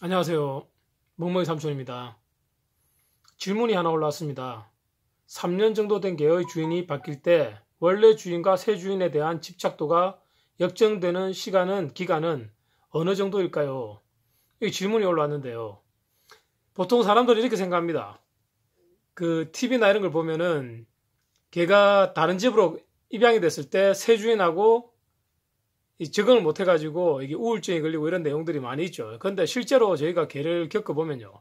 안녕하세요. 멍멍이 삼촌입니다. 질문이 하나 올라왔습니다. 3년 정도 된 개의 주인이 바뀔 때 원래 주인과 새 주인에 대한 집착도가 역정되는 시간은 기간은 어느 정도일까요? 이 질문이 올라왔는데요. 보통 사람들이 이렇게 생각합니다. 그 TV나 이런 걸 보면은 개가 다른 집으로 입양이 됐을 때 새 주인하고 적응을 못 해가지고 이게 우울증이 걸리고 이런 내용들이 많이 있죠. 그런데 실제로 저희가 개를 겪어보면요.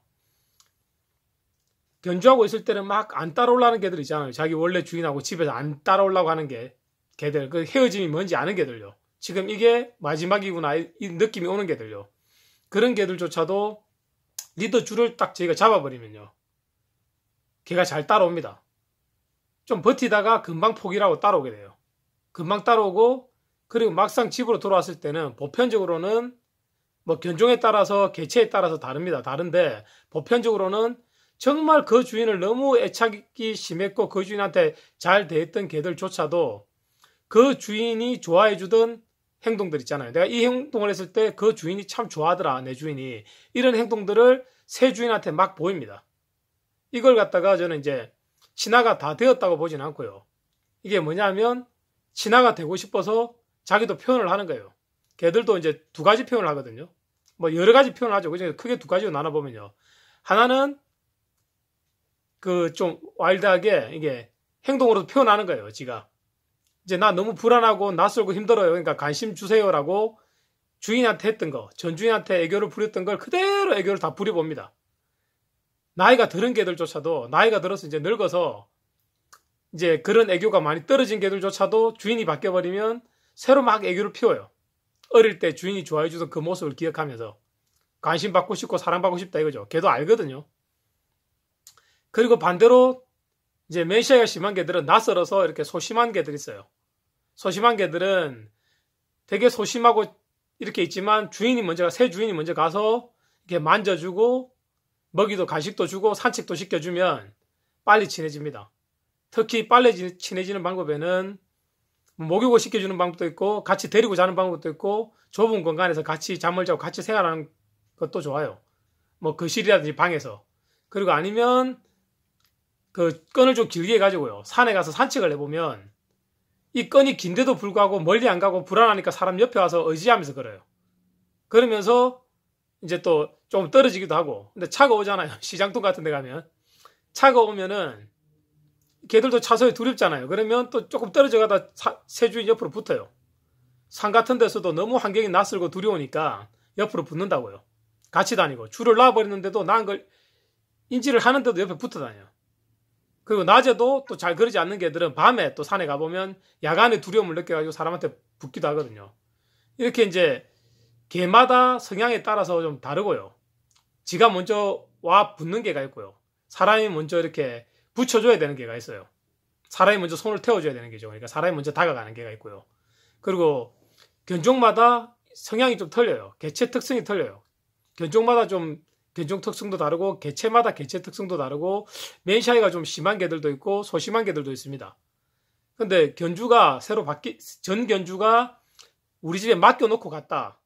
견주하고 있을 때는 막 안 따라올라는 개들 있잖아요. 자기 원래 주인하고 집에서 안 따라올라고 하는 개, 개들. 그 헤어짐이 뭔지 아는 개들요. 지금 이게 마지막이구나. 이 느낌이 오는 개들요. 그런 개들조차도 리더 줄을 딱 저희가 잡아버리면요. 개가 잘 따라옵니다. 좀 버티다가 금방 포기라고 따라오게 돼요. 금방 따라오고 그리고 막상 집으로 돌아왔을 때는 보편적으로는 뭐 견종에 따라서 개체에 따라서 다릅니다. 다른데 보편적으로는 정말 그 주인을 너무 애착이 심했고 그 주인한테 잘 대했던 개들조차도 그 주인이 좋아해 주던 행동들 있잖아요. 내가 이 행동을 했을 때 그 주인이 참 좋아하더라, 내 주인이. 이런 행동들을 새 주인한테 막 보입니다. 이걸 갖다가 저는 이제 친화가 다 되었다고 보진 않고요. 이게 뭐냐면 친화가 되고 싶어서 자기도 표현을 하는 거예요. 개들도 이제 두 가지 표현을 하거든요. 뭐 여러 가지 표현을 하죠. 그중에 크게 두 가지로 나눠보면요. 하나는 그 좀 와일드하게 이게 행동으로 표현하는 거예요. 지가. 이제 나 너무 불안하고 낯설고 힘들어요. 그러니까 관심 주세요라고 주인한테 했던 거, 전주인한테 애교를 부렸던 걸 그대로 애교를 다 부려봅니다. 나이가 들은 개들조차도 나이가 들어서 이제 늙어서 이제 그런 애교가 많이 떨어진 개들조차도 주인이 바뀌어버리면 새로 막 애교를 피워요. 어릴 때 주인이 좋아해 주던 그 모습을 기억하면서 관심 받고 싶고 사랑받고 싶다 이거죠. 걔도 알거든요. 그리고 반대로 이제 멘시아가 심한 개들은 낯설어서 이렇게 소심한 개들 있어요. 소심한 개들은 되게 소심하고 이렇게 있지만 주인이 먼저 새 주인이 먼저 가서 이렇게 만져주고 먹이도 간식도 주고 산책도 시켜주면 빨리 친해집니다. 특히 빨리 친해지는 방법에는 목욕을 시켜주는 방법도 있고 같이 데리고 자는 방법도 있고 좁은 공간에서 같이 잠을 자고 같이 생활하는 것도 좋아요. 뭐 거실이라든지 그 방에서 그리고 아니면 그 끈을 좀 길게 해 가지고요. 산에 가서 산책을 해보면 이 끈이 긴데도 불구하고 멀리 안 가고 불안하니까 사람 옆에 와서 의지하면서 걸어요. 그러면서 이제 또 좀 떨어지기도 하고 근데 차가 오잖아요. 시장통 같은 데 가면 차가 오면은 개들도 차선이 두렵잖아요. 그러면 또 조금 떨어져 가다 새 주인 옆으로 붙어요. 산 같은 데서도 너무 환경이 낯설고 두려우니까 옆으로 붙는다고요. 같이 다니고 줄을 놔버렸는데도 나은 걸 인지를 하는데도 옆에 붙어 다녀요. 그리고 낮에도 또 잘 그러지 않는 개들은 밤에 또 산에 가보면 야간에 두려움을 느껴가지고 사람한테 붙기도 하거든요. 이렇게 이제 개마다 성향에 따라서 좀 다르고요. 지가 먼저 와 붙는 개가 있고요. 사람이 먼저 이렇게 붙여줘야 되는 게가 있어요. 사람이 먼저 손을 태워줘야 되는 게죠. 그러니까 사람이 먼저 다가가는 게가 있고요. 그리고 견종마다 성향이 좀 틀려요. 개체 특성이 틀려요. 견종마다 좀 견종 특성도 다르고 개체마다 개체 특성도 다르고 맨샤이가 좀 심한 개들도 있고 소심한 개들도 있습니다. 근데 견주가 새로 바뀌 전 견주가 우리 집에 맡겨놓고 갔다.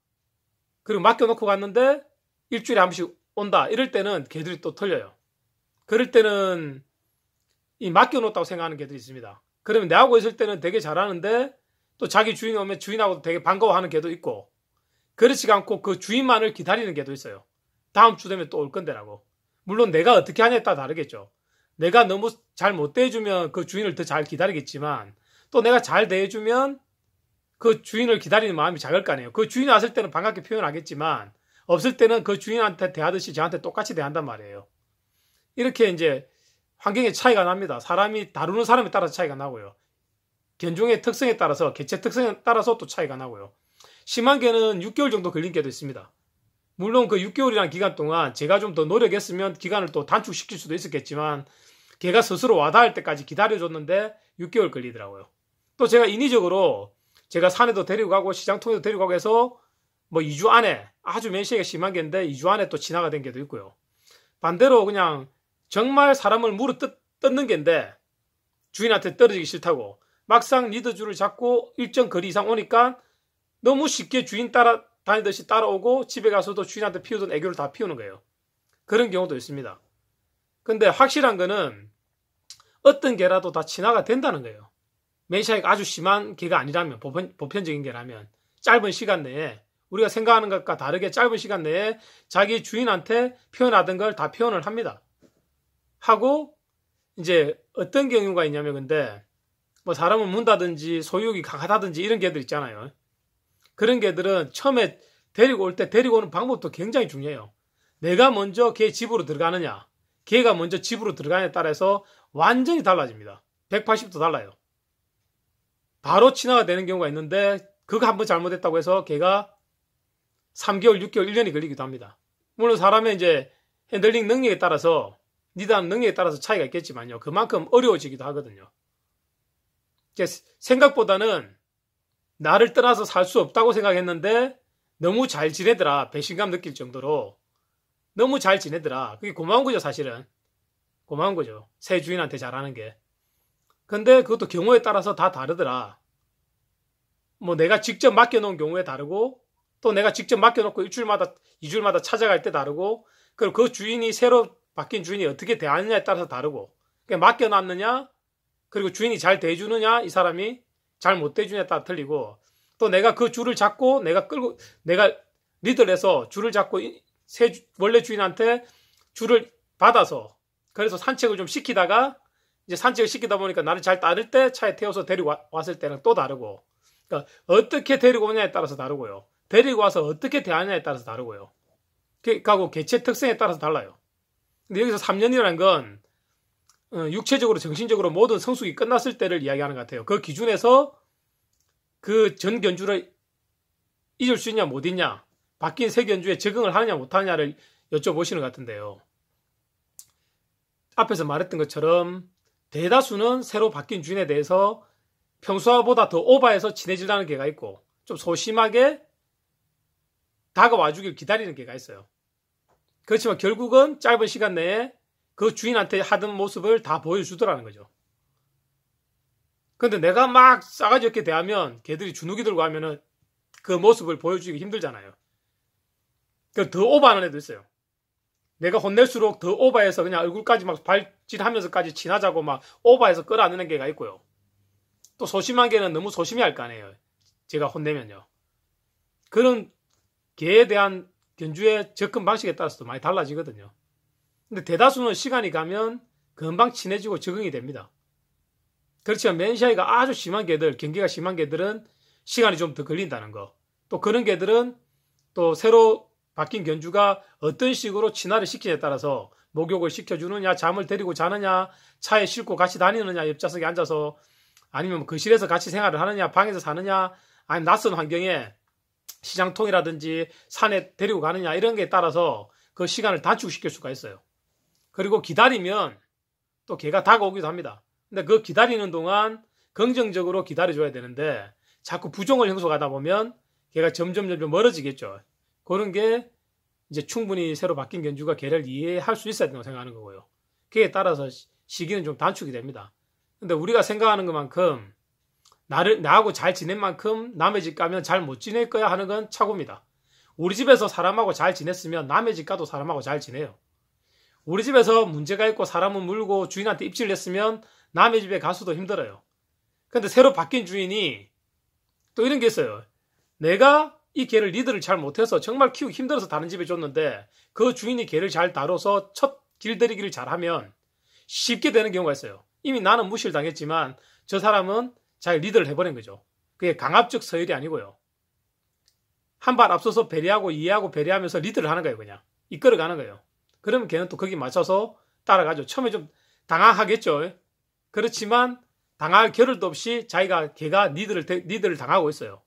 그리고 맡겨놓고 갔는데 일주일에 한 번씩 온다. 이럴 때는 개들이 또 틀려요. 그럴 때는 이 맡겨놓았다고 생각하는 개들이 있습니다. 그러면 내하고 있을 때는 되게 잘하는데 또 자기 주인 오면 주인하고도 되게 반가워하는 개도 있고 그렇지 않고 그 주인만을 기다리는 개도 있어요. 다음 주 되면 또 올 건데라고. 물론 내가 어떻게 하냐에 따라 다르겠죠. 내가 너무 잘 못 대해주면 그 주인을 더 잘 기다리겠지만 또 내가 잘 대해주면 그 주인을 기다리는 마음이 작을 거 아니에요. 그 주인이 왔을 때는 반갑게 표현하겠지만 없을 때는 그 주인한테 대하듯이 저한테 똑같이 대한단 말이에요. 이렇게 이제 환경의 차이가 납니다. 사람이 다루는 사람에 따라서 차이가 나고요. 견종의 특성에 따라서 개체 특성에 따라서 또 차이가 나고요. 심한 개는 6개월 정도 걸린 개도 있습니다. 물론 그 6개월이라는 기간 동안 제가 좀 더 노력했으면 기간을 또 단축시킬 수도 있었겠지만 개가 스스로 와닿을 때까지 기다려줬는데 6개월 걸리더라고요. 또 제가 인위적으로 제가 산에도 데리고 가고 시장통에도 데리고 가고 해서 뭐 2주 안에 아주 면식이 심한 개인데 2주 안에 또 진화가 된 개도 있고요. 반대로 그냥 정말 사람을 무릎 뜯, 는 겐데 주인한테 떨어지기 싫다고 막상 리더줄을 잡고 일정 거리 이상 오니까 너무 쉽게 주인 따라 다니듯이 따라오고 집에 가서도 주인한테 피우던 애교를 다 피우는 거예요. 그런 경우도 있습니다. 근데 확실한 거는 어떤 개라도 다진화가 된다는 거예요. 매샤이가 아주 심한 개가 아니라면 보편, 보편적인 개라면 짧은 시간 내에 우리가 생각하는 것과 다르게 짧은 시간 내에 자기 주인한테 표현하던 걸 다 표현을 합니다. 하고 이제 어떤 경우가 있냐면 근데 뭐 사람은 문다든지 소유기 강하다든지 이런 개들 있잖아요. 그런 개들은 처음에 데리고 올 때 데리고 오는 방법도 굉장히 중요해요. 내가 먼저 개 집으로 들어가느냐, 개가 먼저 집으로 들어가느냐에 따라서 완전히 달라집니다. 180도 달라요. 바로 친화가 되는 경우가 있는데 그거 한번 잘못했다고 해서 개가 3개월, 6개월, 1년이 걸리기도 합니다. 물론 사람의 이제 핸들링 능력에 따라서 니단 능력에 따라서 차이가 있겠지만요. 그만큼 어려워지기도 하거든요. 생각보다는 나를 떠나서 살 수 없다고 생각했는데 너무 잘 지내더라. 배신감 느낄 정도로 너무 잘 지내더라. 그게 고마운 거죠, 사실은. 고마운 거죠. 새 주인한테 잘하는 게. 근데 그것도 경우에 따라서 다 다르더라. 뭐 내가 직접 맡겨놓은 경우에 다르고 또 내가 직접 맡겨놓고 일주일마다, 이주일마다 찾아갈 때 다르고 그리고 그 주인이 새로 바뀐 주인이 어떻게 대하느냐에 따라서 다르고 맡겨놨느냐 그리고 주인이 잘대주느냐이 사람이 잘 못 대주느냐에 따라 틀리고 또 내가 그 줄을 잡고 내가 끌고 내가 리더를서 줄을 잡고 새 원래 주인한테 줄을 받아서 그래서 산책을 좀 시키다가 이제 산책을 시키다 보니까 나를 잘 따를 때 차에 태워서 데리고 왔을 때랑 또 다르고 그러니까 어떻게 데리고 오냐에 따라서 다르고요 데리고 와서 어떻게 대하느냐에 따라서 다르고요 그하고 개체 특성에 따라서 달라요 근데 여기서 3년이라는 건 어, 육체적으로 정신적으로 모든 성숙이 끝났을 때를 이야기하는 것 같아요. 그 기준에서 그 전 견주를 잊을 수 있냐 못있냐 바뀐 새 견주에 적응을 하느냐 못하느냐를 여쭤보시는 것 같은데요. 앞에서 말했던 것처럼 대다수는 새로 바뀐 주인에 대해서 평소보다 더 오바해서 친해지려는 개가 있고 좀 소심하게 다가와주길 기다리는 개가 있어요. 그렇지만 결국은 짧은 시간 내에 그 주인한테 하던 모습을 다 보여주더라는 거죠. 근데 내가 막 싸가지 없게 대하면 걔들이 주눅이 들고 하면은 그 모습을 보여주기 힘들잖아요. 그더 오버하는 애도 있어요. 내가 혼낼수록 더 오버해서 그냥 얼굴까지 막발질하면서까지지나자고막 오버해서 끌어안는 개가 있고요. 또 소심한 개는 너무 소심해 할거 아니에요. 제가 혼내면요. 그런 개에 대한 견주의 접근 방식에 따라서도 많이 달라지거든요. 근데 대다수는 시간이 가면 금방 친해지고 적응이 됩니다. 그렇지만 맨샤이가 아주 심한 개들, 경기가 심한 개들은 시간이 좀 더 걸린다는 거. 또 그런 개들은 또 새로 바뀐 견주가 어떤 식으로 친화를 시키냐에 따라서 목욕을 시켜주느냐, 잠을 데리고 자느냐, 차에 싣고 같이 다니느냐, 옆좌석에 앉아서 아니면 뭐 거실에서 같이 생활을 하느냐, 방에서 사느냐, 아니면 낯선 환경에 시장통이라든지 산에 데리고 가느냐 이런 게 따라서 그 시간을 단축시킬 수가 있어요. 그리고 기다리면 또 개가 다가오기도 합니다. 근데 그 기다리는 동안 긍정적으로 기다려줘야 되는데 자꾸 부종을 형성하다 보면 개가 점점 점점 멀어지겠죠. 그런 게 이제 충분히 새로 바뀐 견주가 개를 이해할 수 있어야 된다고 생각하는 거고요. 그에 따라서 시기는 좀 단축이 됩니다. 근데 우리가 생각하는 것만큼 나를, 나하고 잘 지낸 만큼 남의 집 가면 잘 못 지낼 거야 하는 건 착오입니다. 우리 집에서 사람하고 잘 지냈으면 남의 집 가도 사람하고 잘 지내요. 우리 집에서 문제가 있고 사람은 물고 주인한테 입질 냈으면 남의 집에 가서도 힘들어요. 근데 새로 바뀐 주인이 또 이런 게 있어요. 내가 이 개를 리드를 잘 못해서 정말 키우기 힘들어서 다른 집에 줬는데 그 주인이 개를 잘 다뤄서 첫 길들이기를 잘하면 쉽게 되는 경우가 있어요. 이미 나는 무시를 당했지만 저 사람은 잘 리드를 해버린 거죠. 그게 강압적 서열이 아니고요. 한 발 앞서서 배려하고 이해하고 배려하면서 리드를 하는 거예요, 그냥. 이끌어가는 거예요. 그러면 걔는 또 거기 맞춰서 따라가죠. 처음에 좀 당황하겠죠. 그렇지만 당할 겨를도 없이 자기가 걔가 니들을 니들을 당하고 있어요.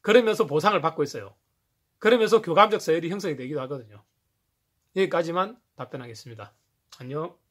그러면서 보상을 받고 있어요. 그러면서 교감적 서열이 형성이 되기도 하거든요. 여기까지만 답변하겠습니다. 안녕.